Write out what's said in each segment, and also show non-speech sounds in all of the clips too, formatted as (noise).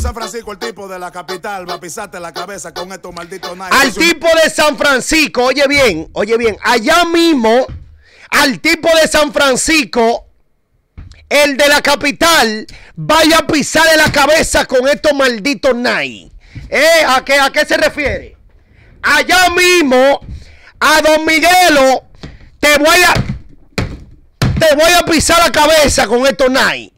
San Francisco, el tipo de la capital va a pisarte la cabeza con estos malditos nayes. Al tipo de San Francisco, oye bien, oye bien, allá mismo, al tipo de San Francisco, el de la capital, vaya a pisarle la cabeza con estos malditos nine eh, ¿A, qué, ¿A qué se refiere? Allá mismo, a Don Miguelo, te voy a, te voy a pisar la cabeza con estos nayes.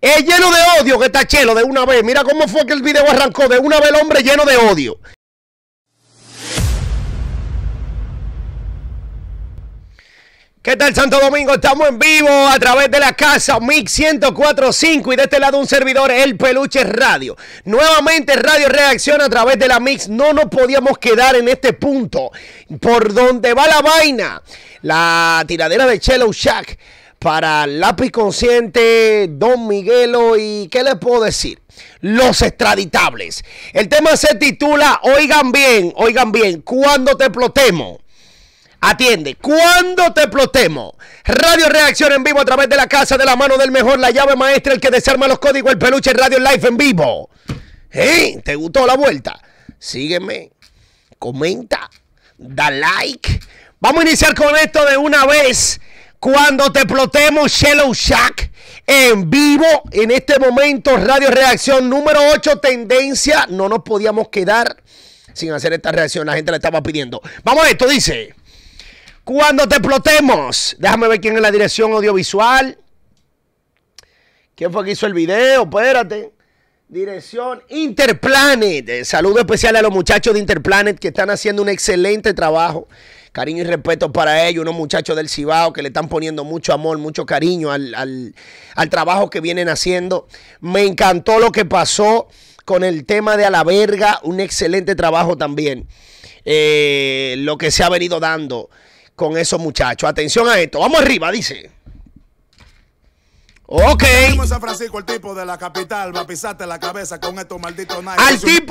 Es lleno de odio que está chelo de una vez. Mira cómo fue que el video arrancó. De una vez el hombre lleno de odio. ¿Qué tal Santo Domingo? Estamos en vivo a través de la casa Mix 1045 y de este lado un servidor, El Peluche Radio. Nuevamente Radio Reacción a través de la Mix. No nos podíamos quedar en este punto. ¿Por donde va la vaina? La tiradera de Chelo Shack para Lápiz Consciente, Don Miguelo y ¿qué les puedo decir? Los extraditables. El tema se titula, oigan bien, oigan bien, cuando te explotemos. Atiende, cuando te explotemos. Radio Reacción en vivo a través de la casa de la mano del mejor, la llave maestra, el que desarma los códigos, el peluche, Radio Live en vivo. ¿Eh? ¿Te gustó la vuelta? Sígueme, comenta, da like. Vamos a iniciar con esto de una vez. Cuando te explotemos Shallow Shack en vivo, en este momento, Radio Reacción número 8, tendencia. No nos podíamos quedar sin hacer esta reacción. La gente la estaba pidiendo. Vamos a esto, dice. Cuando te explotemos, déjame ver quién es la dirección audiovisual. ¿Quién fue que hizo el video? Espérate. Dirección Interplanet. Saludo especial a los muchachos de Interplanet que están haciendo un excelente trabajo. Cariño y respeto para ellos, unos muchachos del Cibao que le están poniendo mucho amor, mucho cariño al, trabajo que vienen haciendo. Me encantó lo que pasó con el tema de a la verga, un excelente trabajo también. Eh, lo que se ha venido dando con esos muchachos. Atención a esto. Vamos arriba, dice. Ok. Al tipo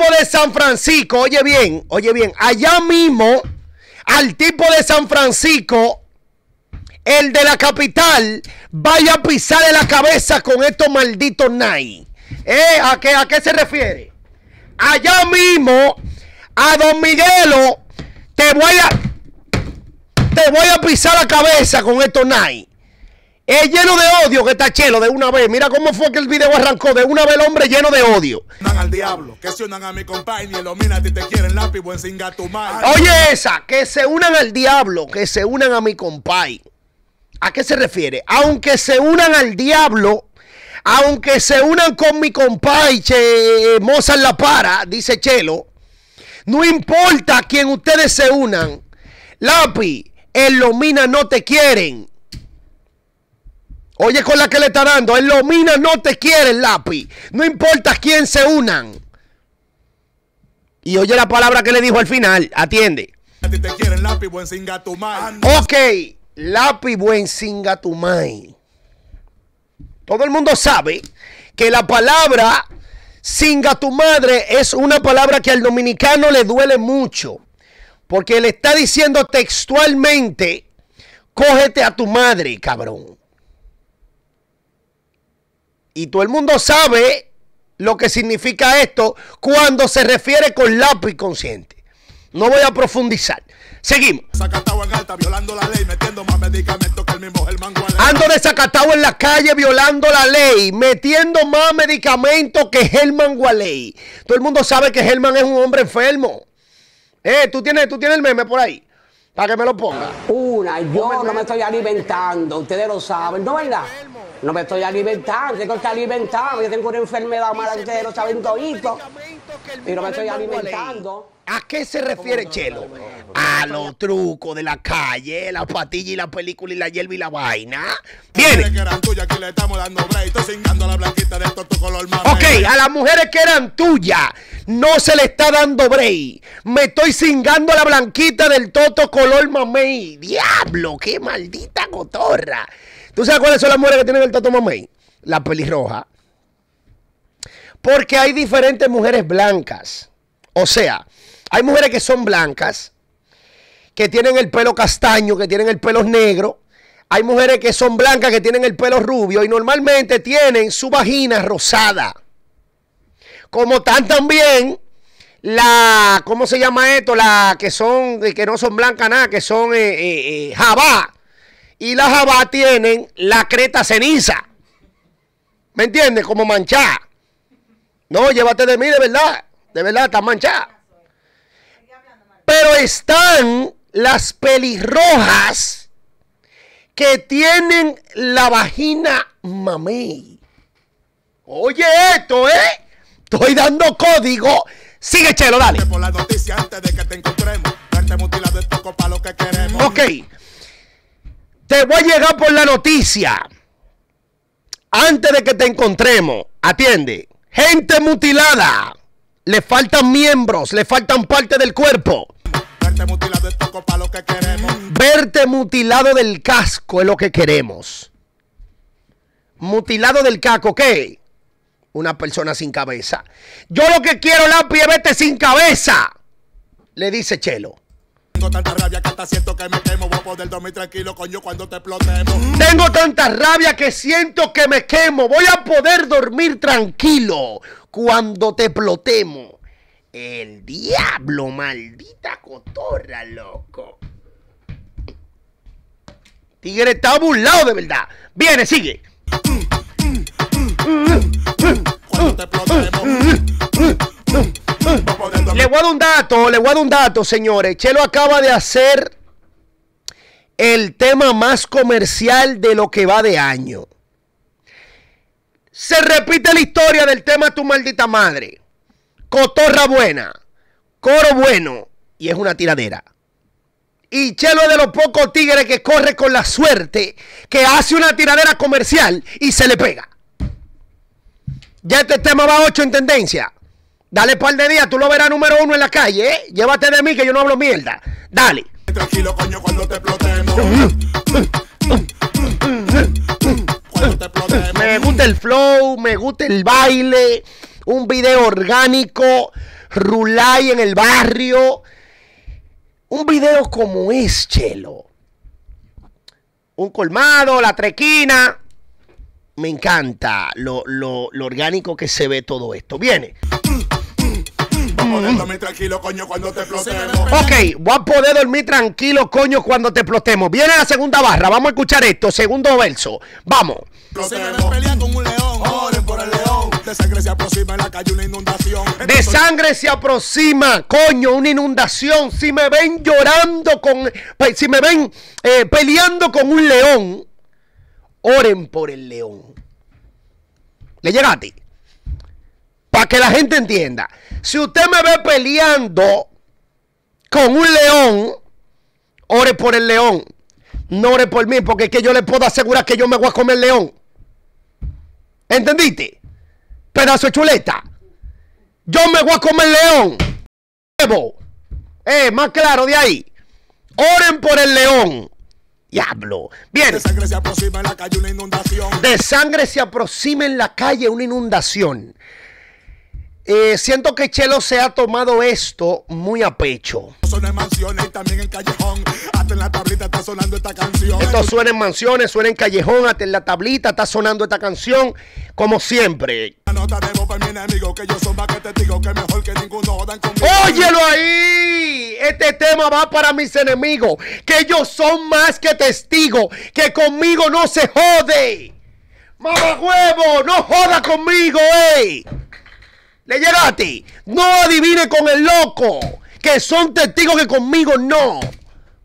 de San Francisco, oye bien, oye bien, allá mismo al tipo de San Francisco, el de la capital, vaya a pisarle la cabeza con estos malditos nai. Eh, ¿A, qué, ¿A qué se refiere? Allá mismo, a Don Miguelo, te voy a, te voy a pisar la cabeza con estos nai. Es lleno de odio que está Chelo de una vez. Mira cómo fue que el video arrancó de una vez el hombre lleno de odio. al que se a Oye esa, que se unan al diablo, que se unan a mi compay ¿A qué se refiere? Aunque se unan al diablo, aunque se unan con mi che Moza La Para, dice Chelo, no importa a quién ustedes se unan, Lapi el Lomina no te quieren Oye con la que le está dando. En los minas no te el lápiz. No importa quién se unan. Y oye la palabra que le dijo al final. Atiende. A ti te lápiz, buen singa Ok, lápiz, buen Todo el mundo sabe que la palabra singa tu madre es una palabra que al dominicano le duele mucho. Porque le está diciendo textualmente, cógete a tu madre, cabrón. Y todo el mundo sabe lo que significa esto cuando se refiere con lápiz consciente. No voy a profundizar. Seguimos. Ando desacatado en la calle violando la ley, metiendo más medicamentos que Germán Gualey. Todo el mundo sabe que Germán es un hombre enfermo. Eh, tú tienes, tú tienes el meme por ahí. Para que me lo ponga. Una, yo no me estoy alimentando. Ustedes lo saben. No, ¿verdad? No me estoy alimentando, tengo que estar alimentado. Yo tengo una enfermedad mala, de los saben todito. Y me estoy alimentando. ¿A qué se refiere Chelo? A los trucos de la calle, la patilla y la película y la hierba y la vaina. Viene. Ok, a las mujeres que eran tuyas no se le está dando break. Me estoy cingando a la blanquita del toto color mamey. Diablo, qué maldita cotorra. ¿Tú sabes cuáles son las mujeres que tienen el tato mamey? La pelirroja. Porque hay diferentes mujeres blancas. O sea, hay mujeres que son blancas, que tienen el pelo castaño, que tienen el pelo negro. Hay mujeres que son blancas, que tienen el pelo rubio y normalmente tienen su vagina rosada. Como tan también la, ¿cómo se llama esto? La que son, que no son blancas nada, que son eh, eh, eh jabá y las abas tienen la creta ceniza. ¿Me entiendes? Como manchada. No, llévate de mí, de verdad. De verdad, está manchada. Pero están las pelirrojas que tienen la vagina mamey. Oye, esto, ¿eh? Estoy dando código. Sigue, Chelo, dale. Ok voy a llegar por la noticia. Antes de que te encontremos, atiende. Gente mutilada. Le faltan miembros, le faltan parte del cuerpo. Verte mutilado lo que queremos. Verte mutilado del casco es lo que queremos. Mutilado del casco, ¿Qué? Una persona sin cabeza. Yo lo que quiero, Lampi, es vete sin cabeza. Le dice Chelo. Tengo tanta rabia que hasta siento que me quemo. Voy a poder dormir tranquilo, coño, cuando te explotemos. Tengo tanta rabia que siento que me quemo. Voy a poder dormir tranquilo cuando te explotemos. El diablo, maldita cotorra, loco. Tigre está burlado de verdad. Viene, sigue. Cuando te explotemos. Le voy a dar un dato, le voy a un dato, señores. Chelo acaba de hacer el tema más comercial de lo que va de año. Se repite la historia del tema Tu maldita madre. Cotorra buena, coro bueno, y es una tiradera. Y Chelo es de los pocos tigres que corre con la suerte, que hace una tiradera comercial y se le pega. Ya este tema va 8 en tendencia. Dale par de días, tú lo verás número uno en la calle, ¿eh? Llévate de mí que yo no hablo mierda. Dale. Tranquilo, coño, cuando te mm, mm, mm, Me gusta el flow, me gusta el baile, un video orgánico, Rulay en el barrio. Un video como es, Chelo. Un colmado, la trequina. Me encanta lo, lo orgánico que se ve todo esto. Viene. Mm. Ok, voy a poder dormir tranquilo, coño, cuando te explotemos. Viene la segunda barra, vamos a escuchar esto, segundo verso. Vamos. De sangre se aproxima coño, una inundación. Si me ven llorando con. Si me ven eh, peleando con un león, oren por el león. ¿Le llega a ti para que la gente entienda. Si usted me ve peleando con un león, ore por el león. No ore por mí, porque es que yo le puedo asegurar que yo me voy a comer el león. ¿Entendiste? Pedazo de chuleta. Yo me voy a comer el león. Eh, más claro de ahí. Oren por el león. Diablo. Bien. De sangre se aproxima en la calle una inundación. De sangre se aproxima en la calle una inundación. Eh, siento que Chelo se ha tomado esto muy a pecho. mansiones, callejón. la tablita está sonando esta canción. Esto suena en mansiones, suena en callejón, hasta en la tablita está sonando esta canción, como siempre. Óyelo ahí. Este tema va para mis enemigos, que ellos son más que testigos, que conmigo no se jode. Mamá huevo, no joda conmigo, ey. Le llega a ti. No adivine con el loco. Que son testigos que conmigo no.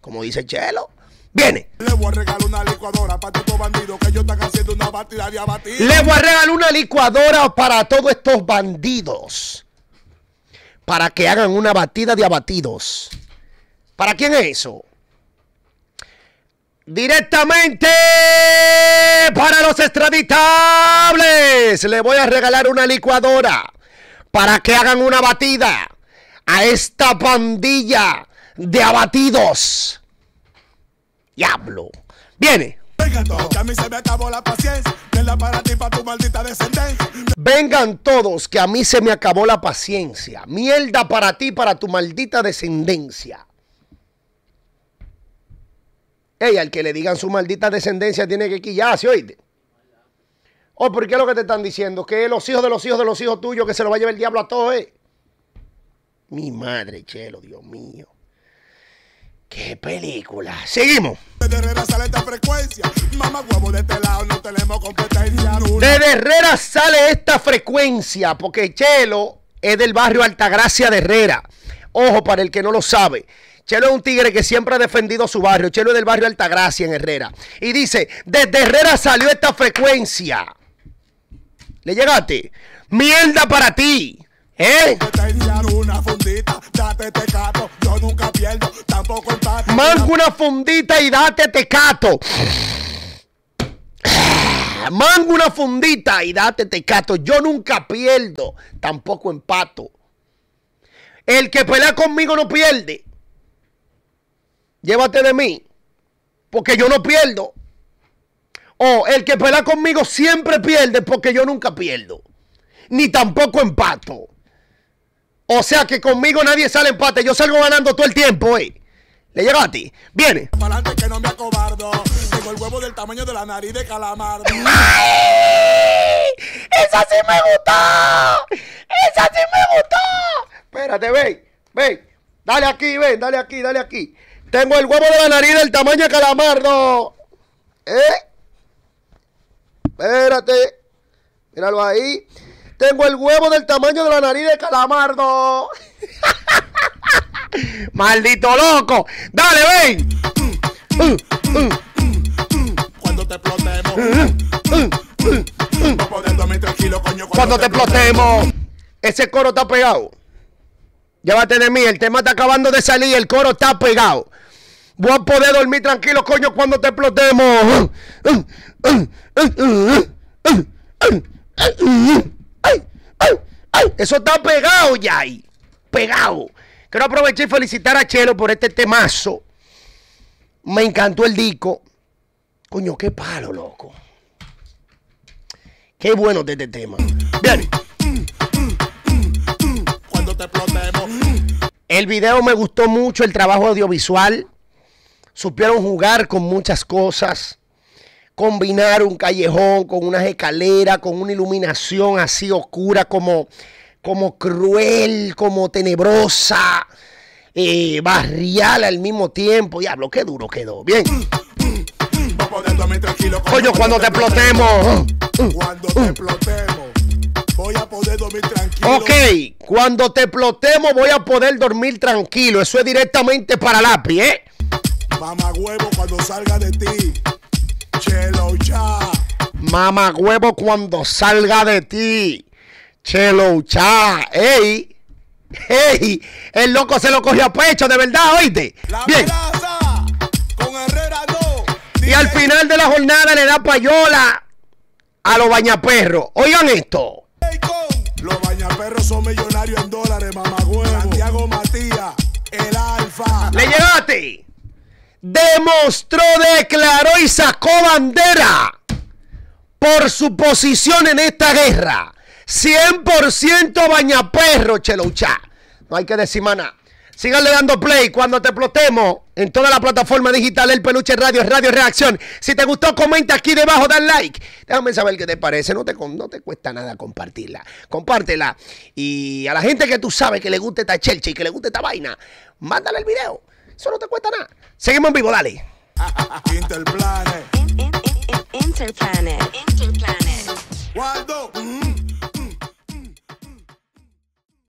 Como dice Chelo. Viene. Le voy a regalar una licuadora para todos estos bandidos que ellos están haciendo una batida de Le voy a regalar una licuadora para todos estos bandidos. Para que hagan una batida de abatidos. ¿Para quién es eso? Directamente para los extraditables. Le voy a regalar una licuadora para que hagan una batida a esta pandilla de abatidos. Diablo. Viene. Vengan todos, que a mí se me acabó la paciencia. Mierda para ti, para tu maldita descendencia. Vengan todos, que a mí se me acabó la paciencia. para ti, para tu maldita descendencia. Ey, al que le digan su maldita descendencia tiene que quillarse, ¿oye? Oh, ¿O por qué es lo que te están diciendo? Que los hijos de los hijos de los hijos tuyos que se lo va a llevar el diablo a todos, ¿eh? Mi madre, chelo, Dios mío. ¡Qué película! ¡Seguimos! de Herrera sale esta frecuencia. Mamá huevo de este lado, no tenemos competencia. Desde Herrera sale esta frecuencia. Porque Chelo es del barrio Altagracia de Herrera. Ojo, para el que no lo sabe. Chelo es un tigre que siempre ha defendido su barrio. Chelo es del barrio Altagracia en Herrera. Y dice: Desde Herrera salió esta frecuencia. Le llegaste. Mierda para ti. ¿Eh? una fundita, una fundita y date tecato. Mango una fundita y date tecato. Yo nunca pierdo, tampoco empato. El que pelea conmigo no pierde. Llévate de mí, porque yo no pierdo. O el que pelea conmigo siempre pierde porque yo nunca pierdo. Ni tampoco empato. O sea que conmigo nadie sale empate. Yo salgo ganando todo el tiempo, eh. Le llega a ti. Viene. el del tamaño de la nariz de ¡Esa sí me gustó! ¡Esa sí me gustó! Espérate, ve, ve. Dale aquí, ve. dale aquí, dale aquí. Tengo el huevo de la nariz del tamaño de calamardo. ¿Eh? Espérate. Míralo ahí. Tengo el huevo del tamaño de la nariz de calamardo. (laughs) Maldito loco. Dale, ven. Cuando te explotemos. Cuando, te explotemos. Ese coro está pegado. a tener mí, el tema está acabando de salir, el coro está pegado. Voy a poder dormir tranquilo, coño, cuando te explotemos. Eso está pegado ya ahí. Pegado. Quiero aprovechar y felicitar a Chelo por este temazo. Me encantó el disco. Coño, qué palo, loco. Qué bueno de este tema. Bien. Cuando te explotemos. El video me gustó mucho, el trabajo audiovisual supieron jugar con muchas cosas, combinar un callejón con unas escaleras, con una iluminación así oscura, como, como cruel, como tenebrosa, eh, barrial al mismo tiempo. Diablo, qué duro quedó. Bien. Mm, mm, mm. Coño, cuando te explotemos. Cuando te explotemos. Voy a poder dormir tranquilo. Ok, cuando te explotemos voy a poder dormir tranquilo. Eso es directamente para la ¿eh? Mamá huevo cuando salga de ti. Chelo cha. Mamá huevo cuando salga de ti. Chelo cha. Ey. Ey. El loco se lo cogió a pecho, de verdad, oíste. Bien. Y al final de la jornada le da payola a los bañaperros. Oigan esto. Los bañaperros son millonarios en dólares, huevo. Santiago Matías, el alfa. ¡Le llegaste! demostró, declaró y sacó bandera por su posición en esta guerra. 100% bañaperro, Chelouchá. No hay que decir maná. Síganle dando play cuando te explotemos en toda la plataforma digital El Peluche Radio, Radio Reacción. Si te gustó, comenta aquí debajo, dan like. Déjame saber qué te parece, no te, no te cuesta nada compartirla. Compártela. Y a la gente que tú sabes que le gusta esta chelcha y que le gusta esta vaina, mándale el video. Eso no te cuesta nada. Seguimos en vivo, dale. Interplanet. Interplanet. Interplanet.